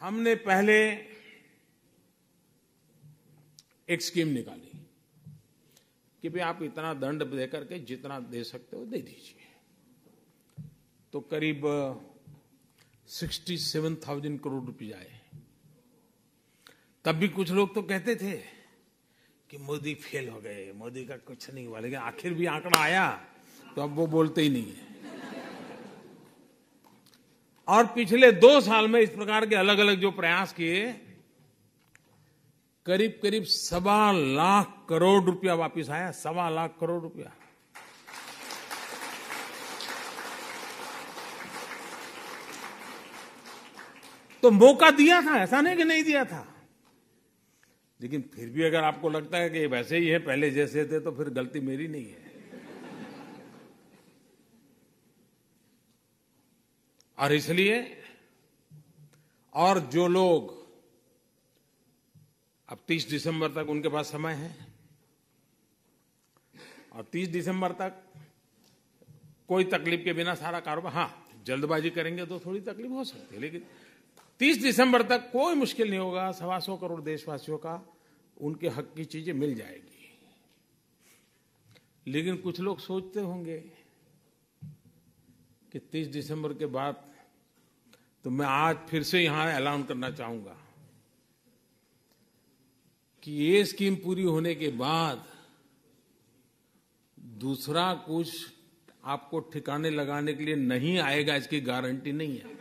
हमने पहले एक स्कीम निकाली कि भाई आप इतना दंड दे करके जितना दे सकते हो दे दीजिए तो करीब सिक्सटी सेवन थाउजेंड करोड़ रुपये आए तब भी कुछ लोग तो कहते थे कि मोदी फेल हो गए मोदी का कुछ नहीं हुआ लेकिन आखिर भी आंकड़ा आया तो अब वो बोलते ही नहीं है और पिछले दो साल में इस प्रकार के अलग अलग जो प्रयास किए करीब करीब सवा लाख करोड़ रुपया वापस आया सवा लाख करोड़ रुपया तो मौका दिया था ऐसा नहीं कि नहीं दिया था लेकिन फिर भी अगर आपको लगता है कि वैसे ही है पहले जैसे थे तो फिर गलती मेरी नहीं है और इसलिए और जो लोग अब 30 दिसंबर तक उनके पास समय है और 30 दिसंबर तक कोई तकलीफ के बिना सारा कारोबार हाँ जल्दबाजी करेंगे तो थोड़ी तकलीफ हो सकती है लेकिन 30 दिसंबर तक कोई मुश्किल नहीं होगा सवा सौ करोड़ देशवासियों का उनके हक की चीजें मिल जाएगी लेकिन कुछ लोग सोचते होंगे कि 30 दिसंबर के बाद तो मैं आज फिर से यहां ऐलान करना चाहूंगा कि ये स्कीम पूरी होने के बाद दूसरा कुछ आपको ठिकाने लगाने के लिए नहीं आएगा इसकी गारंटी नहीं है